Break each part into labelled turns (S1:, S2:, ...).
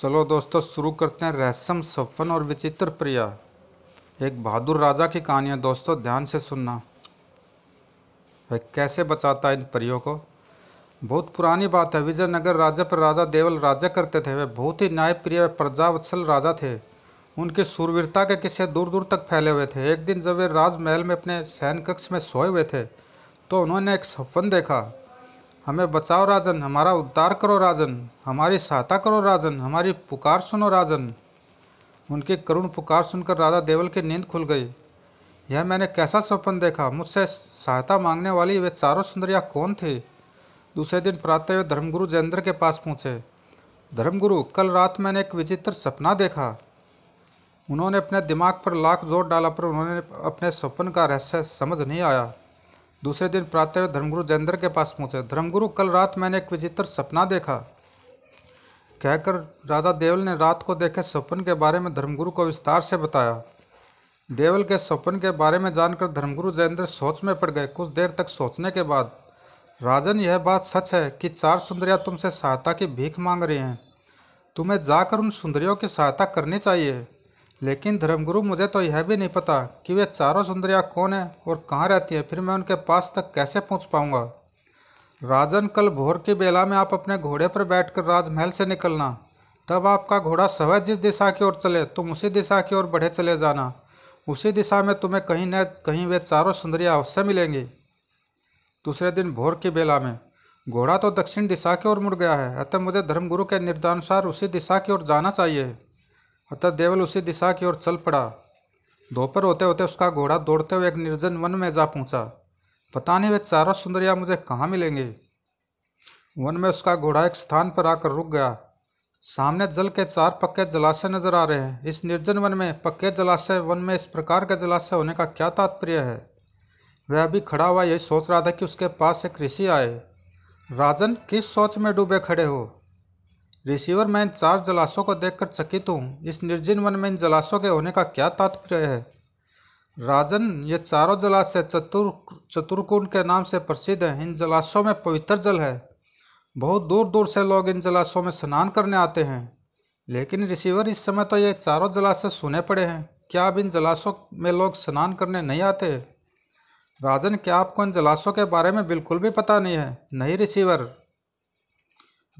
S1: चलो दोस्तों शुरू करते हैं रहस्यम सफन और विचित्र प्रिया एक बहादुर राजा की कहानियाँ दोस्तों ध्यान से सुनना वह कैसे बचाता इन परियों को बहुत पुरानी बात है विजयनगर राज्य पर राजा देवल राजा करते थे वे बहुत ही न्यायप्रिय प्रजावत्सल राजा थे उनकी सूरवीरता के किस्से दूर दूर तक फैले हुए थे एक दिन जब वे राजमहल में अपने सैन कक्ष में सोए हुए थे तो उन्होंने एक सफन देखा हमें बचाओ राजन हमारा उद्धार करो राजन हमारी सहायता करो राजन हमारी पुकार सुनो राजन उनकी करुण पुकार सुनकर राजा देवल की नींद खुल गई यह मैंने कैसा स्वप्न देखा मुझसे सहायता मांगने वाली वे चारों सुंदरियाँ कौन थी दूसरे दिन प्रातः वे धर्मगुरु जयेंद्र के पास पहुँचे धर्मगुरु कल रात मैंने एक विचित्र सपना देखा उन्होंने अपने दिमाग पर लाख जोर डाला पर उन्होंने अपने स्वप्न का रहस्य समझ नहीं आया दूसरे दिन प्रातः धर्मगुरु जयेंद्र के पास पहुंचे धर्मगुरु कल रात मैंने एक विचित्र सपना देखा कहकर राजा देवल ने रात को देखे सपन के बारे में धर्मगुरु को विस्तार से बताया देवल के सपन के बारे में जानकर धर्मगुरु जयेंद्र सोच में पड़ गए कुछ देर तक सोचने के बाद राजन यह बात सच है कि चार सुंदरियाँ तुमसे सहायता की भीख मांग रही हैं तुम्हें जाकर उन सुंदरियों की सहायता करनी चाहिए लेकिन धर्मगुरु मुझे तो यह भी नहीं पता कि वे चारों सुंदरियाँ कौन हैं और कहाँ रहती हैं फिर मैं उनके पास तक कैसे पहुँच पाऊँगा राजन कल भोर की बेला में आप अपने घोड़े पर बैठकर राजमहल से निकलना तब आपका घोड़ा सवै जिस दिशा की ओर चले तुम उसी दिशा की ओर बढ़े चले जाना उसी दिशा में तुम्हें कहीं न कहीं वे चारों सुंदरियाँ अवश्य मिलेंगी दूसरे दिन भोर की बेला में घोड़ा तो दक्षिण दिशा की ओर मुड़ गया है अतः मुझे धर्मगुरु के निर्दानुसार उसी दिशा की ओर जाना चाहिए अतः देवल उसी दिशा की ओर चल पड़ा दोपहर होते होते उसका घोड़ा दौड़ते हुए एक निर्जन वन में जा पहुंचा। पता नहीं वे चारों सुंदरिया मुझे कहाँ मिलेंगे वन में उसका घोड़ा एक स्थान पर आकर रुक गया सामने जल के चार पक्के जलाशय नजर आ रहे हैं इस निर्जन वन में पक्के जलाशय वन में इस प्रकार का जलाशय होने का क्या तात्पर्य है वह अभी खड़ा हुआ यही सोच रहा था कि उसके पास एक ऋषि आए राजन किस सोच में डूबे खड़े हो रिसीवर मैं इन चार जलाशों को देखकर चकित हूँ इस निर्जन वन में इन जलाशों के होने का क्या तात्पर्य है राजन ये चारों जलाशय चतुर चतुर्कुंड के नाम से प्रसिद्ध हैं इन जलाशों में पवित्र जल है बहुत दूर दूर से लोग इन जलाशों में स्नान करने आते हैं लेकिन रिसीवर इस समय तो ये चारों जलाशय सुने पड़े हैं क्या अब इन जलाशों में लोग स्नान करने नहीं आते राजन क्या आपको इन जलाशों के बारे में बिल्कुल भी पता नहीं है नहीं रिसीवर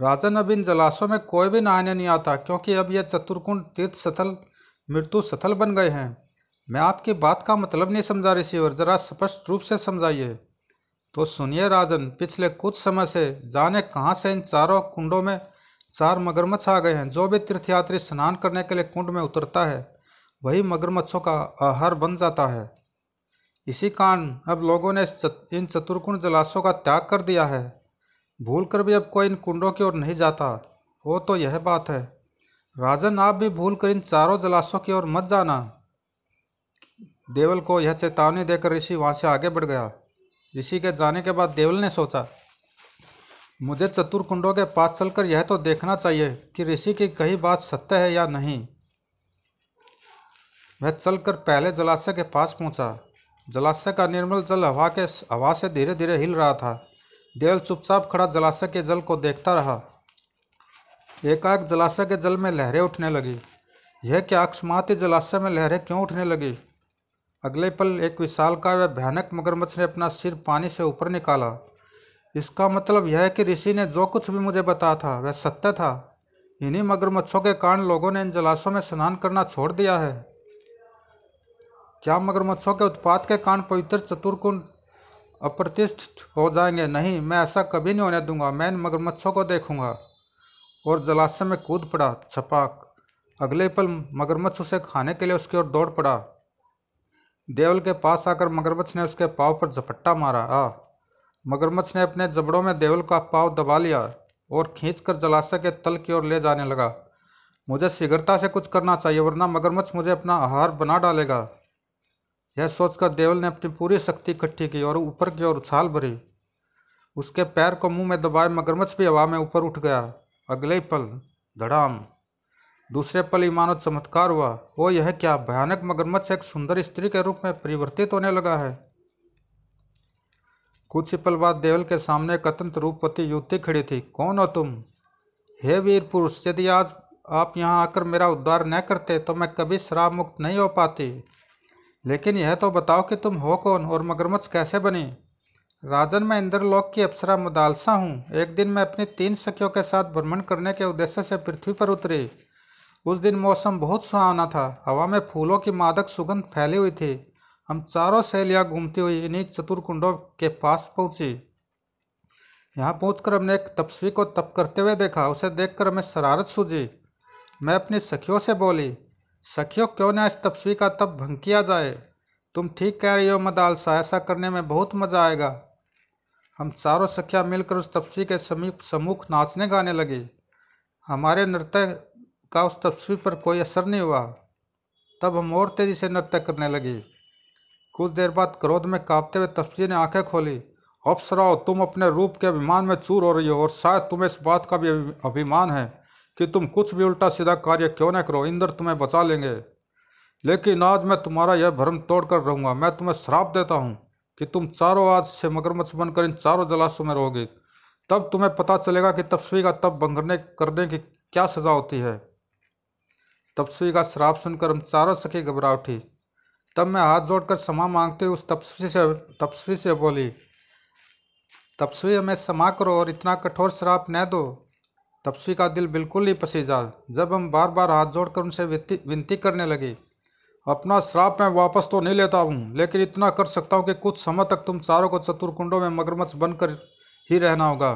S1: राजन अब इन जलाशयों में कोई भी नहाने नहीं आता क्योंकि अब यह चतुर्कुंड तीर्थ स्थल मृत्यु स्थल बन गए हैं मैं आपकी बात का मतलब नहीं समझा रिसीवर जरा स्पष्ट रूप से समझाइए तो सुनिए राजन पिछले कुछ समय से जाने कहाँ से इन चारों कुंडों में चार मगरमच्छ आ गए हैं जो भी तीर्थयात्री स्नान करने के लिए कुंड में उतरता है वही मगरमच्छों का आहार बन जाता है इसी कारण अब लोगों ने इन चतुर्कुंड जलाशयों का त्याग कर दिया है भूलकर भी अब कोई इन कुंडों की ओर नहीं जाता वो तो यह बात है राजन आप भी भूल कर इन चारों जलाशयों की ओर मत जाना देवल को यह चेतावनी देकर ऋषि वहाँ से आगे बढ़ गया ऋषि के जाने के बाद देवल ने सोचा मुझे चतुर कुंडों के पास चलकर यह तो देखना चाहिए कि ऋषि की कही बात सत्य है या नहीं वह चलकर पहले जलाशय के पास पहुंचा जलाशय का निर्मल जल हवा के हवा से धीरे धीरे हिल रहा था डेल चुपचाप खड़ा जलाशय के जल को देखता रहा एकाएक जलाशय के जल में लहरें उठने लगी यह क्या अकस्मात जलाशय में लहरें क्यों उठने लगी अगले पल एक विशाल का वह भयानक मगरमच्छ ने अपना सिर पानी से ऊपर निकाला इसका मतलब यह है कि ऋषि ने जो कुछ भी मुझे बताया था वह सत्य था इन्हीं मगरमच्छों के कारण लोगों ने इन जलाशयों में स्नान करना छोड़ दिया है क्या मगरमच्छों के उत्पाद के कारण पवित्र चतुर्कुंड अप्रतिष्ठित हो जाएंगे नहीं मैं ऐसा कभी नहीं होने दूंगा मैं इन मगरमच्छों को देखूंगा और जलाशय में कूद पड़ा छपाक अगले पल मगरमच्छ उसे खाने के लिए उसकी ओर दौड़ पड़ा देवल के पास आकर मगरमच्छ ने उसके पाँव पर झपट्टा मारा आ मगरमच्छ ने अपने जबड़ों में देवल का पाँव दबा लिया और खींच जलाशय के तल की ओर ले जाने लगा मुझे शीघ्रता से कुछ करना चाहिए वरना मगरमच्छ मुझे अपना आहार बना डालेगा यह सोचकर देवल ने अपनी पूरी शक्ति इकट्ठी की और ऊपर की ओर उछाल भरी उसके पैर को मुंह में दबाए मगरमच्छ भी हवा में ऊपर उठ गया अगले पल धड़ाम दूसरे पल ईमान चमत्कार हुआ वो यह क्या भयानक मगरमच्छ एक सुंदर स्त्री के रूप में परिवर्तित होने लगा है कुछ ही पल बाद देवल के सामने एक अतंत रूपवती युवती खड़ी थी कौन हो तुम हे वीर पुरुष यदि आज आप यहाँ आकर मेरा उद्धार न करते तो मैं कभी शराब मुक्त नहीं हो पाती लेकिन यह तो बताओ कि तुम हो कौन और मगरमच्छ कैसे बने राजन मैं इंद्रलोक की अप्सरा मुदालसा हूँ एक दिन मैं अपनी तीन सखियों के साथ भ्रमण करने के उद्देश्य से पृथ्वी पर उतरी उस दिन मौसम बहुत सुहावना था हवा में फूलों की मादक सुगंध फैली हुई थी हम चारों सहेलियाँ घूमती हुई इन्हीं चतुर्कुंडों के पास पहुँची यहाँ पहुँच हमने एक तपस्वी को तप करते हुए देखा उसे देखकर हमें शरारत सूझी मैं अपनी सखियों से बोली सखियों क्यों ना इस तपस्वी का तप भंग किया जाए तुम ठीक कह रही हो मदालसा ऐसा करने में बहुत मज़ा आएगा हम चारों सखियाँ मिलकर उस तपस्वी के समीप सम्मुख नाचने गाने लगी हमारे नृत्य का उस तपस्वी पर कोई असर नहीं हुआ तब हम और तेज़ी से नृत्य करने लगी कुछ देर बाद क्रोध में कांपते हुए तपस्वी ने आंखें खोली अप्सराओ तुम अपने रूप के अभिमान में चूर हो रही हो और शायद तुम्हें इस बात का भी अभिमान है कि तुम कुछ भी उल्टा सीधा कार्य क्यों ना करो इंद्र तुम्हें बचा लेंगे लेकिन आज मैं तुम्हारा यह भ्रम तोड़ कर रहूँगा मैं तुम्हें श्राप देता हूँ कि तुम चारों आज से मगरमच्छ बनकर इन चारों जलाशयों में रहोगे तब तुम्हें पता चलेगा कि तपस्वी का तप भंगने करने की क्या सज़ा होती है तपस्वी का श्राप सुनकर हम चारों सखी घबरा उठी तब मैं हाथ जोड़कर क्षमा मांगते उस तपस्वी से तपस्वी से बोली तपस्वी हमें क्षमा करो और इतना कठोर श्राप न दो तपस्वी का दिल बिल्कुल ही पसीजा जब हम बार बार हाथ जोड़कर उनसे विनती करने लगे अपना श्राप मैं वापस तो नहीं लेता हूँ लेकिन इतना कर सकता हूँ कि कुछ समय तक तुम चारों को चतुर्कुंडों में मगरमच्छ बनकर ही रहना होगा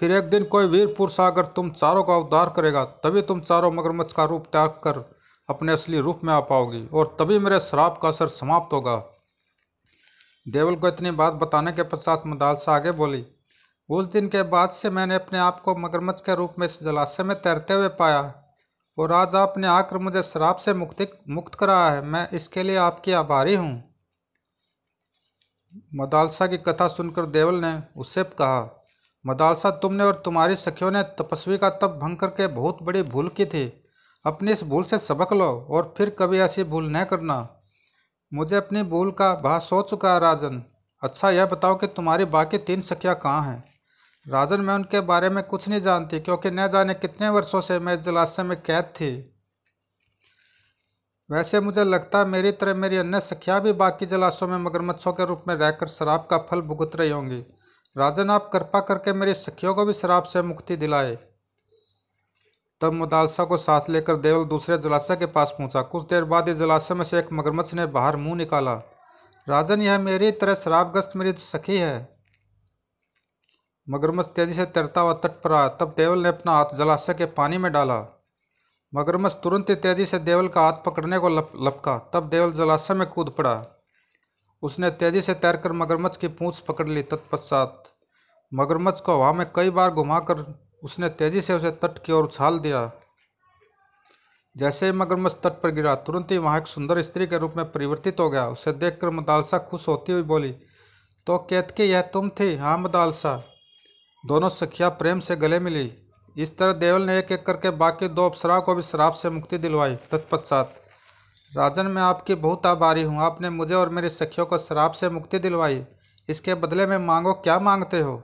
S1: फिर एक दिन कोई वीर पुरुष आकर तुम चारों का उद्धार करेगा तभी तुम चारों मगरमच्छ का रूप त्याग कर अपने असली रूप में आ पाओगी और तभी मेरे श्राप का असर समाप्त होगा देवल को इतनी बात बताने के पश्चात मदालसा आगे बोली उस दिन के बाद से मैंने अपने आप को मगरमच्छ के रूप में इस जलाशय में तैरते हुए पाया और आज आपने आकर मुझे शराब से मुक्ति मुक्त कराया है मैं इसके लिए आपकी आभारी हूँ मदालसा की कथा सुनकर देवल ने उससे कहा मदालसा तुमने और तुम्हारी सखियों ने तपस्वी का तप भंग करके बहुत बड़ी भूल की थी अपनी इस भूल से सबक लो और फिर कभी ऐसी भूल न करना मुझे अपनी भूल का भाष हो चुका है राजन अच्छा यह बताओ कि तुम्हारी बाकी तीन सखियाँ कहाँ हैं राजन मैं उनके बारे में कुछ नहीं जानती क्योंकि न जाने कितने वर्षों से मैं इस जलाशय में कैद थी वैसे मुझे लगता है मेरी तरह मेरी अन्य सखियाँ भी बाकी जलाशयों में मगरमच्छों के रूप में रहकर शराब का फल भुगत रही होंगी राजन आप कृपा करके मेरी सखियों को भी शराब से मुक्ति दिलाए तब मुदालसा को साथ लेकर देवल दूसरे जलाशय के पास पहुंचा कुछ देर बाद इस जलाशय में से एक मगरमच्छ ने बाहर मुंह निकाला राजन यह मेरी तरह शराबग्रस्त मेरी सखी है मगरमच्छ तेजी से तैरता हुआ तट पर आया तब देवल ने अपना हाथ जलाशय के पानी में डाला मगरमच्छ तुरंत ही तेजी से देवल का हाथ पकड़ने को लप, लपका तब देवल जलाशय में कूद पड़ा उसने तेजी से तैरकर मगरमच्छ की पूंछ पकड़ ली तत्पश्चात मगरमच्छ को हवा में कई बार घुमाकर उसने तेजी से उसे तट की ओर उछाल दिया जैसे ही मगरमच्छ तट पर गिरा तुरंत ही वहाँ एक सुंदर स्त्री के रूप में परिवर्तित हो गया उसे देखकर मदालसा खुश होती हुई बोली तो कहत के यह तुम थी हाँ मदालसा दोनों सखियां प्रेम से गले मिली इस तरह देवल ने एक एक करके बाकी दो अप्सराओं को भी शराब से मुक्ति दिलवाई तत्पश्चात राजन मैं आपकी बहुत आभारी हूँ आपने मुझे और मेरी सखियों को शराब से मुक्ति दिलवाई इसके बदले में मांगो क्या मांगते हो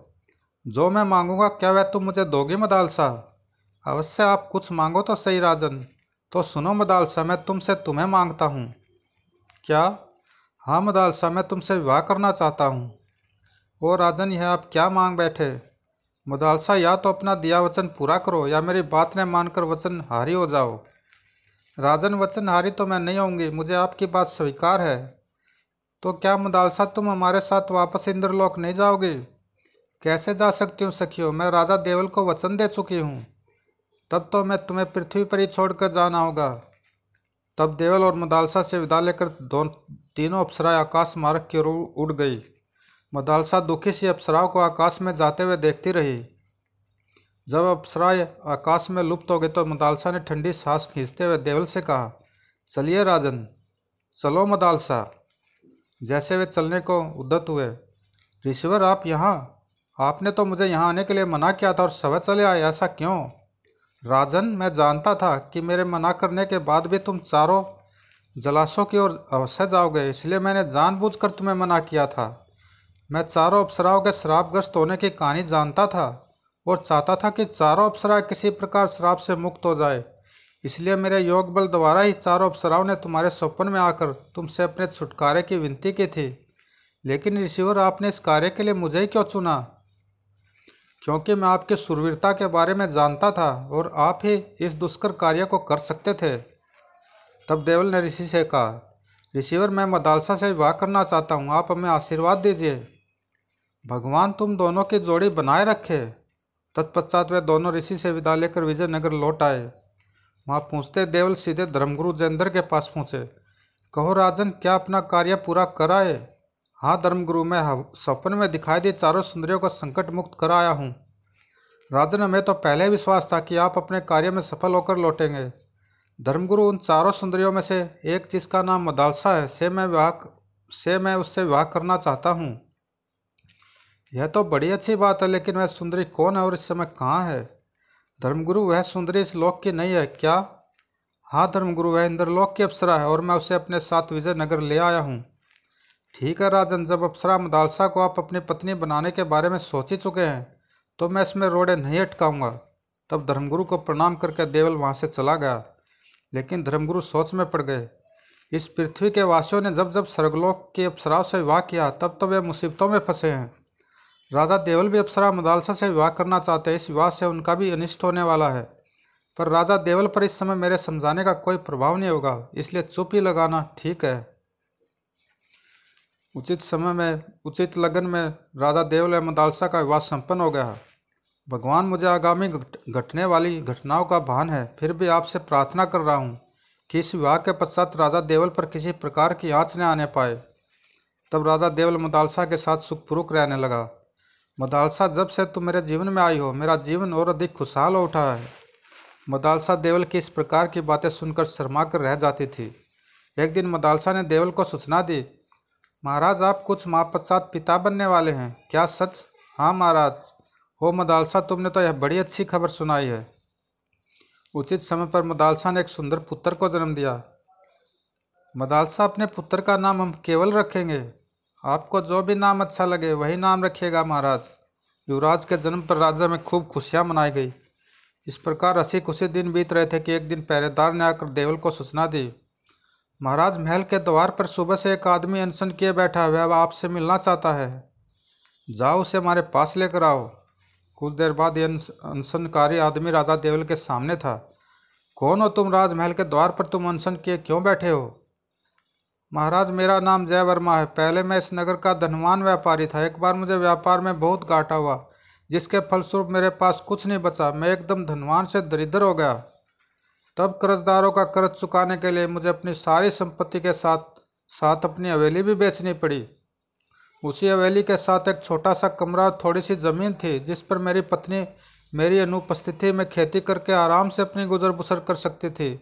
S1: जो मैं मांगूंगा क्या वह तुम मुझे दोगे मदालसा अवश्य आप कुछ मांगो तो सही राजन तो सुनो मदालसा मैं तुमसे तुम्हें मांगता हूँ क्या हाँ मदालसा मैं तुमसे विवाह करना चाहता हूँ ओ राजन यह आप क्या मांग बैठे मुदालसा या तो अपना दिया वचन पूरा करो या मेरी बात न मानकर वचन हारी हो जाओ राजन वचन हारी तो मैं नहीं आऊँगी मुझे आपकी बात स्वीकार है तो क्या मुदालसा तुम हमारे साथ वापस इंद्रलोक नहीं जाओगे कैसे जा सकती हूँ सखियो मैं राजा देवल को वचन दे चुकी हूँ तब तो मैं तुम्हें पृथ्वी पर ही छोड़कर जाना होगा तब देवल और मदालसा से विदा लेकर दोनों तीनों अप्सराएं आकाश मार्ग की ओर उड़ गई मदालसा दुखी सी अप्सराओं को आकाश में जाते हुए देखती रही जब अप्सराय आकाश में लुप्त हो गए तो मदालसा ने ठंडी सांस खींचते हुए देवल से कहा चलिए राजन चलो मदालसा जैसे वे चलने को उद्दत हुए ऋषिवर आप यहाँ आपने तो मुझे यहाँ आने के लिए मना किया था और सवे चले आए ऐसा क्यों राजन मैं जानता था कि मेरे मना करने के बाद भी तुम चारों जलाशों की ओर अवश्य जाओगे इसलिए मैंने जानबूझकर तुम्हें मना किया था मैं चारों अप्सराओं के श्रापग्रस्त होने की कहानी जानता था और चाहता था कि चारों अप्सरा किसी प्रकार श्राप से मुक्त हो जाए इसलिए मेरे योग बल द्वारा ही चारों अप्सराओं ने तुम्हारे स्वप्न में आकर तुमसे अपने छुटकारे की विनती की थी लेकिन ऋषिवर आपने इस कार्य के लिए मुझे ही क्यों चुना क्योंकि मैं आपकी सुरवीरता के बारे में जानता था और आप ही इस दुष्कर कार्य को कर सकते थे तब देवल ने ऋषि से कहा ऋषिवर मैं मदालसा से विवाह करना चाहता हूँ आप हमें आशीर्वाद दीजिए भगवान तुम दोनों की जोड़ी बनाए रखे तत्पश्चात वे दोनों ऋषि से विदा लेकर विजयनगर लौट आए वहाँ पूछते देवल सीधे धर्मगुरु जयेंद्र के पास पहुँचे कहो राजन क्या अपना कार्य पूरा कराए हाँ धर्मगुरु मैं सपन में दिखाई दी चारों सुंदरियों को संकट मुक्त कराया हूँ राजन हमें तो पहले विश्वास था कि आप अपने कार्य में सफल होकर लौटेंगे धर्मगुरु उन चारों सुंदरियों में से एक जिसका नाम मदालसा है से मैं विवाह से मैं उससे विवाह करना चाहता हूँ यह तो बड़ी अच्छी बात है लेकिन वह सुंदरी कौन है और इस समय कहाँ है धर्मगुरु वह सुंदरी इस लोक की नहीं है क्या हाँ धर्मगुरु वह इंद्रलोक की अप्सरा है और मैं उसे अपने साथ विजयनगर ले आया हूँ ठीक है राजन जब अप्सरा मदालसा को आप अपनी पत्नी बनाने के बारे में सोच ही चुके हैं तो मैं इसमें रोड़े नहीं अटकाऊँगा तब धर्मगुरु को प्रणाम करके देवल वहाँ से चला गया लेकिन धर्मगुरु सोच में पड़ गए इस पृथ्वी के वासियों ने जब जब स्वर्गलोक के अप्सराओं से विवाह किया तब तब तो वे मुसीबतों में फंसे हैं राजा देवल भी अप्सरा मदालसा से विवाह करना चाहते हैं इस विवाह से उनका भी अनिष्ट होने वाला है पर राजा देवल पर इस समय मेरे समझाने का कोई प्रभाव नहीं होगा इसलिए चुप ही लगाना ठीक है उचित समय में उचित लगन में राजा देवल एवं मदालसा का विवाह संपन्न हो गया है भगवान मुझे आगामी घटने वाली घटनाओं का भान है फिर भी आपसे प्रार्थना कर रहा हूँ कि इस विवाह के पश्चात राजा देवल पर किसी प्रकार की आँच न आने पाए तब राजा देवल मदालसा के साथ सुखपुरुक रहने लगा मदालसा जब से तुम मेरे जीवन में आई हो मेरा जीवन और अधिक खुशहाल हो उठा है मदालसा देवल की इस प्रकार की बातें सुनकर शर्मा कर रह जाती थी एक दिन मदालसा ने देवल को सूचना दी महाराज आप कुछ माँ पश्चात पिता बनने वाले हैं क्या सच हाँ महाराज हो मदालसा तुमने तो यह बड़ी अच्छी खबर सुनाई है उचित समय पर मदालसा ने एक सुंदर पुत्र को जन्म दिया मदालसा अपने पुत्र का नाम हम केवल रखेंगे आपको जो भी नाम अच्छा लगे वही नाम रखिएगा महाराज युवराज के जन्म पर राजा में खूब खुशियाँ मनाई गई इस प्रकार हंसी खुशी दिन बीत रहे थे कि एक दिन पहरेदार ने आकर देवल को सूचना दी महाराज महल के द्वार पर सुबह से एक आदमी अनशन किए बैठा हुआ वह आपसे मिलना चाहता है जाओ उसे हमारे पास लेकर आओ कुछ देर बाद ये अनशनकारी आदमी राजा देवल के सामने था कौन हो तुम राजमहल के द्वार पर तुम अनशन किए क्यों बैठे हो महाराज मेरा नाम जय वर्मा है पहले मैं इस नगर का धनवान व्यापारी था एक बार मुझे व्यापार में बहुत घाटा हुआ जिसके फलस्वरूप मेरे पास कुछ नहीं बचा मैं एकदम धनवान से दरिद्र हो गया तब कर्जदारों का कर्ज चुकाने के लिए मुझे अपनी सारी संपत्ति के साथ साथ अपनी हवेली भी बेचनी पड़ी उसी हवेली के साथ एक छोटा सा कमरा थोड़ी सी ज़मीन थी जिस पर मेरी पत्नी मेरी अनुपस्थिति में खेती करके आराम से अपनी गुजर बसर कर सकती थी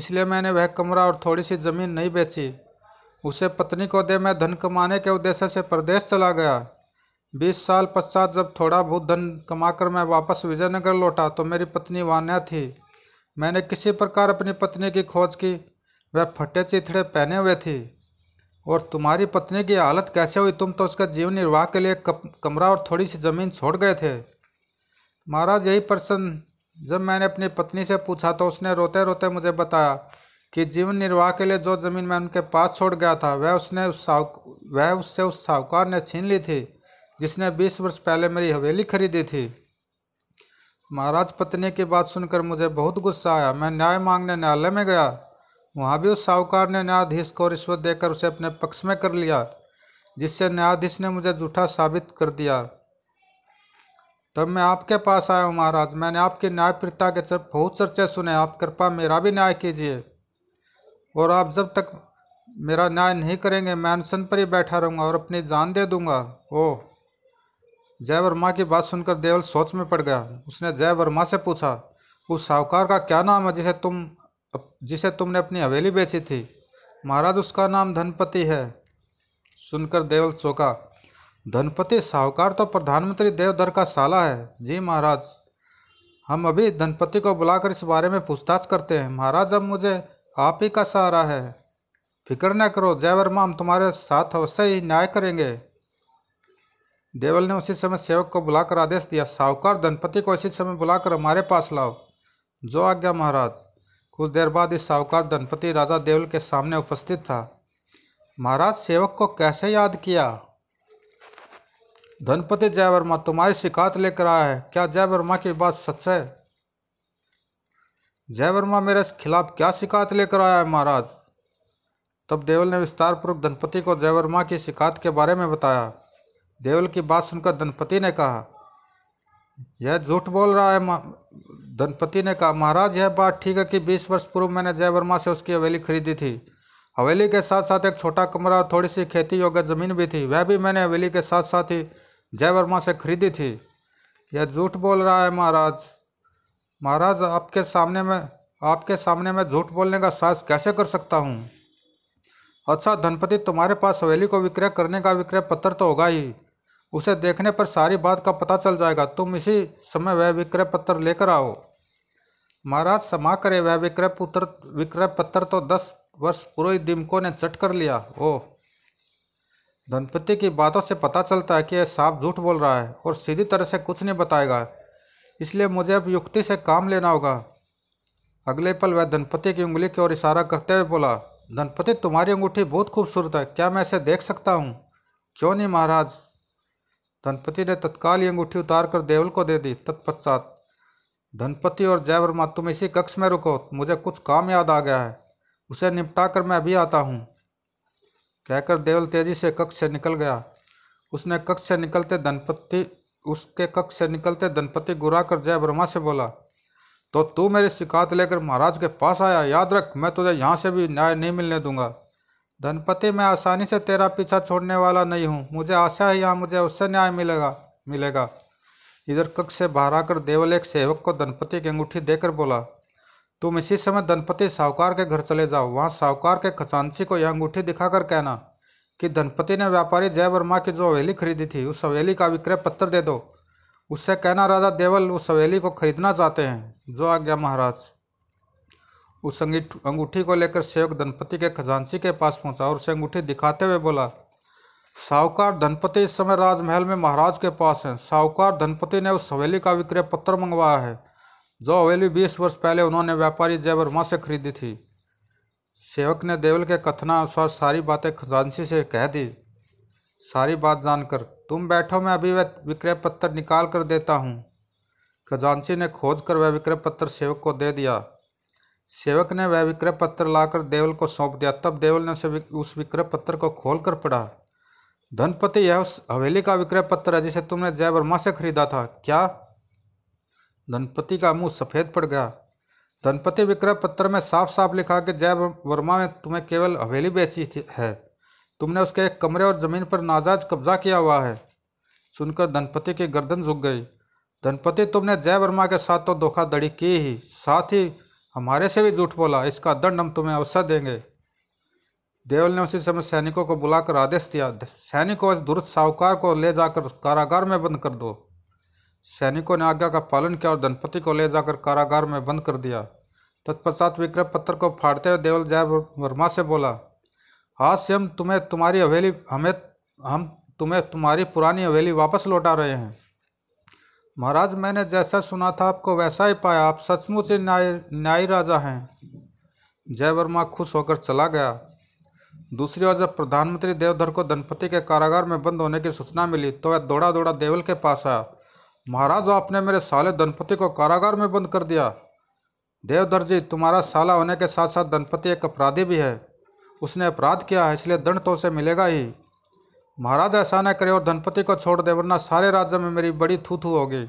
S1: इसलिए मैंने वह कमरा और थोड़ी सी ज़मीन नहीं बेची उसे पत्नी को दे मैं धन कमाने के उद्देश्य से प्रदेश चला गया बीस साल पश्चात जब थोड़ा बहुत धन कमाकर मैं वापस विजयनगर लौटा तो मेरी पत्नी वान्या थी मैंने किसी प्रकार अपनी पत्नी की खोज की वह फटे चिथड़े पहने हुए थी और तुम्हारी पत्नी की हालत कैसे हुई तुम तो उसका जीवन निर्वाह के लिए कमरा और थोड़ी सी ज़मीन छोड़ गए थे महाराज यही प्रश्न जब मैंने अपनी पत्नी से पूछा तो उसने रोते रोते मुझे बताया कि जीवन निर्वाह के लिए जो ज़मीन मैं उनके पास छोड़ गया था वह उसने उस साहु वह उससे उस साहूकार ने छीन ली थी जिसने बीस वर्ष पहले मेरी हवेली खरीदी थी महाराज पत्नी की बात सुनकर मुझे बहुत गुस्सा आया मैं न्याय मांगने न्यायालय में गया वहाँ भी उस साहूकार ने न्यायाधीश को रिश्वत देकर उसे अपने पक्ष में कर लिया जिससे न्यायाधीश ने मुझे झूठा साबित कर दिया तब मैं आपके पास आया हूँ महाराज मैंने आपकी न्यायप्रियता के बहुत चर्चे सुने आप कृपा मेरा भी न्याय कीजिए और आप जब तक मेरा न्याय नहीं करेंगे मैं अनशन पर ही बैठा रहूँगा और अपनी जान दे दूँगा ओह जय वर्मा की बात सुनकर देवल सोच में पड़ गया उसने जय वर्मा से पूछा उस साहूकार का क्या नाम है जिसे तुम जिसे तुमने अपनी हवेली बेची थी महाराज उसका नाम धनपति है सुनकर देवल चौका धनपति साहूकार तो प्रधानमंत्री देवधर का साला है जी महाराज हम अभी धनपति को बुलाकर इस बारे में पूछताछ करते हैं महाराज अब मुझे आप ही का सहारा है फिक्र न करो जयवर माम तुम्हारे साथ अवश्य ही न्याय करेंगे देवल ने उसी समय सेवक को बुलाकर आदेश दिया साहूकार दंपति को इसी समय बुलाकर हमारे पास लाओ जो आज्ञा महाराज कुछ देर बाद इस साहूकार दंपति राजा देवल के सामने उपस्थित था महाराज सेवक को कैसे याद किया धनपति जयवर्मा तुम्हारी शिकायत लेकर आया है क्या जयवर्मा की बात सच है जय वर्मा मेरे खिलाफ क्या शिकायत लेकर आया है महाराज तब देवल ने विस्तारपूर्वक धनपति को जय वर्मा की शिकायत के बारे में बताया देवल की बात सुनकर धनपति ने कहा यह झूठ बोल रहा है धनपति ने कहा महाराज यह बात ठीक है कि बीस वर्ष पूर्व मैंने जय वर्मा से उसकी हवेली खरीदी थी हवेली के साथ साथ एक छोटा कमरा और थोड़ी सी खेती योग्य ज़मीन भी थी वह भी मैंने हवेली के साथ साथ ही जय वर्मा से खरीदी थी यह झूठ बोल रहा है महाराज महाराज आपके सामने में आपके सामने मैं झूठ बोलने का साहस कैसे कर सकता हूँ अच्छा धनपति तुम्हारे पास हवेली को विक्रय करने का विक्रय पत्र तो होगा ही उसे देखने पर सारी बात का पता चल जाएगा तुम इसी समय वह विक्रय पत्र लेकर आओ महाराज समा करे वह विक्रय पुत्र विक्रय पत्र तो दस वर्ष पूरे दिमको ने चट कर लिया ओ धनपति की बातों से पता चलता है कि यह सांप झूठ बोल रहा है और सीधी तरह से कुछ नहीं बताएगा इसलिए मुझे अब युक्ति से काम लेना होगा अगले पल वह धनपति की उंगली की ओर इशारा करते हुए बोला धनपति तुम्हारी अंगूठी बहुत खूबसूरत है क्या मैं इसे देख सकता हूँ क्यों नहीं महाराज धनपति ने तत्काल ये अंगूठी उतार कर देवल को दे दी तत्पश्चात धनपति और जयवर्मा तुम इसी कक्ष में रुको मुझे कुछ काम याद आ गया है उसे निपटा कर मैं अभी आता हूँ कहकर देवल तेजी से कक्ष से निकल गया उसने कक्ष से निकलते धनपति उसके कक्ष से निकलते धनपति कर जय ब्रह्मा से बोला तो तू मेरी शिकायत लेकर महाराज के पास आया याद रख मैं तुझे यहाँ से भी न्याय नहीं मिलने दूंगा धनपति मैं आसानी से तेरा पीछा छोड़ने वाला नहीं हूँ मुझे आशा है यहाँ मुझे उससे न्याय मिलेगा मिलेगा इधर कक्ष से बाहर आकर देवल एक सेवक को धनपति की अंगूठी देकर बोला तुम इसी समय धनपति साहूकार के घर चले जाओ वहाँ साहूकार के खजांची को यह अंगूठी दिखाकर कहना कि धनपति ने व्यापारी जय वर्मा की जो हवेली खरीदी थी उस हवेली का विक्रय पत्र दे दो उससे कहना राजा देवल उस हवेली को खरीदना चाहते हैं जो आ गया महाराज उस अंगूठी को लेकर सेवक धनपति के खजांची के पास पहुंचा और उसे अंगूठी दिखाते हुए बोला साहूकार धनपति इस समय राजमहल में महाराज के पास हैं साहूकार धनपति ने उस हवेली का विक्रय पत्र मंगवाया है जो हवेली बीस वर्ष पहले उन्होंने व्यापारी जय वर्मा से खरीदी थी सेवक ने देवल के कथनानुसार सारी बातें खजांसी से कह दी सारी बात जानकर तुम बैठो मैं अभी वह विक्रय पत्र निकाल कर देता हूँ खजांसी ने खोज कर वह विक्रय पत्र सेवक को दे दिया सेवक ने वह विक्रय पत्र लाकर देवल को सौंप दिया तब देवल ने उसे उस विक्रय पत्र को खोल कर पढ़ा धनपति यह उस हवेली का विक्रय पत्र है जिसे तुमने जय वर्मा से खरीदा था क्या धनपति का मुंह सफ़ेद पड़ गया धनपति विक्रय पत्र में साफ साफ लिखा कि जय वर्मा ने तुम्हें केवल हवेली बेची है तुमने उसके एक कमरे और ज़मीन पर नाजायज कब्जा किया हुआ है सुनकर धनपति की गर्दन झुक गई धनपति तुमने जय वर्मा के साथ तो धोखाधड़ी की ही साथ ही हमारे से भी झूठ बोला इसका दंड हम तुम्हें अवसर देंगे देवल ने उसी समय सैनिकों को बुलाकर आदेश दिया सैनिकों इस दुरुस्त साहूकार को ले जाकर कारागार में बंद कर दो सैनिकों ने आज्ञा का पालन किया और धनपति को ले जाकर कारागार में बंद कर दिया तत्पश्चात विक्रम पत्थर को फाड़ते हुए देवल जय वर्मा से बोला आज से हम तुम्हें तुम्हारी हवेली हमें हम तुम्हें तुम्हारी पुरानी हवेली वापस लौटा रहे हैं महाराज मैंने जैसा सुना था आपको वैसा ही पाया आप सचमुच ही न्याय न्यायी राजा हैं जय वर्मा खुश होकर चला गया दूसरी ओर जब प्रधानमंत्री देवधर को धनपति के कारागार में बंद होने की सूचना मिली तो वह दौड़ा दौड़ा देवल के पास आया महाराज आपने मेरे साले दंपति को कारागार में बंद कर दिया देवधर जी तुम्हारा साला होने के साथ साथ दंपति एक अपराधी भी है उसने अपराध किया है इसलिए दंड तो उसे मिलेगा ही महाराज ऐसा न करे और धनपति को छोड़ दे वरना सारे राज्य में मेरी बड़ी थू थू होगी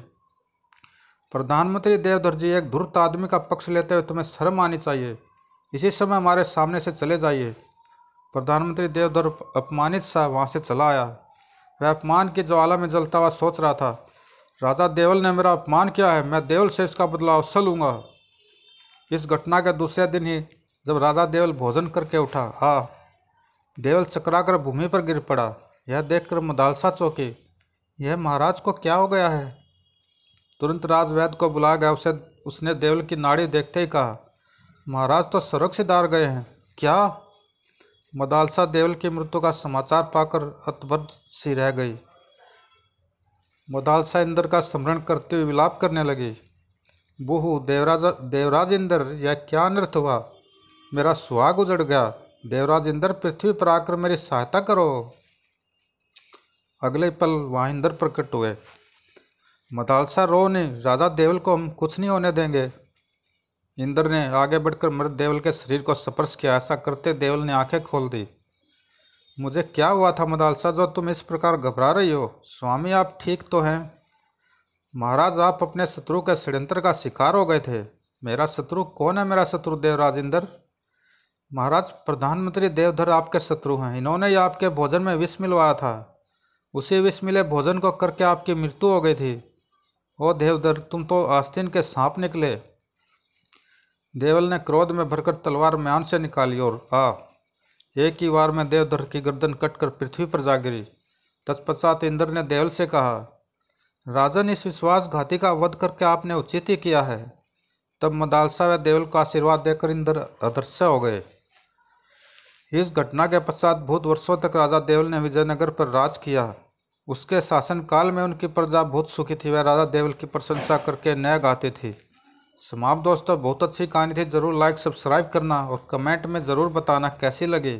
S1: प्रधानमंत्री देवधर जी एक धुर्त आदमी का पक्ष लेते हुए तुम्हें शर्म आनी चाहिए इसी समय हमारे सामने से चले जाइए प्रधानमंत्री देवधर अपमानित सा वहाँ से चला आया वह अपमान की ज्वाला में जलता हुआ सोच रहा था राजा देवल ने मेरा अपमान किया है मैं देवल से इसका बदला अवसर लूँगा इस घटना के दूसरे दिन ही जब राजा देवल भोजन करके उठा हा देवल चकराकर भूमि पर गिर पड़ा यह देखकर मदालसा चौकी यह महाराज को क्या हो गया है तुरंत राजवैद को बुलाया गया उसे उसने देवल की नाड़ी देखते ही कहा महाराज तो सड़क से दार गए हैं क्या मदालसा देवल की मृत्यु का समाचार पाकर अतबद्ध सी रह गई मदालसा इंद्र का स्मरण करते हुए विलाप करने लगे बोहू देवराज देवराज इंद्र यह क्या अनर्थ हुआ मेरा सुहाग उजड़ गया देवराज इंद्र पृथ्वी पर आकर मेरी सहायता करो अगले पल वहाँ इंद्र प्रकट हुए मदालसा रो ने राजा देवल को हम कुछ नहीं होने देंगे इंद्र ने आगे बढ़कर मृत देवल के शरीर को स्पर्श किया ऐसा करते देवल ने आंखें खोल दी मुझे क्या हुआ था मदालसा जो तुम इस प्रकार घबरा रही हो स्वामी आप ठीक तो हैं महाराज आप अपने शत्रु के षड्यंत्र का शिकार हो गए थे मेरा शत्रु कौन है मेरा शत्रु देवराजेंद्र महाराज प्रधानमंत्री देवधर आपके शत्रु हैं इन्होंने ही आपके भोजन में विष मिलवाया था उसी विष मिले भोजन को करके आपकी मृत्यु हो गई थी ओ देवधर तुम तो आस्तीन के सांप निकले देवल ने क्रोध में भरकर तलवार म्यान से निकाली और आ एक ही वार में देवधर की गर्दन कटकर पृथ्वी पर जा गिरी तत्पश्चात इंद्र ने देवल से कहा राजन इस विश्वासघाती का वध करके आपने उचित ही किया है तब मदालसा व देवल को आशीर्वाद देकर इंद्र अदृश्य हो गए इस घटना के पश्चात बहुत वर्षों तक राजा देवल ने विजयनगर पर राज किया उसके शासनकाल में उनकी प्रजा बहुत सुखी थी वह राजा देवल की प्रशंसा करके न्याय गाती थी समाप्त दोस्तों बहुत अच्छी कहानी थी ज़रूर लाइक सब्सक्राइब करना और कमेंट में ज़रूर बताना कैसी लगी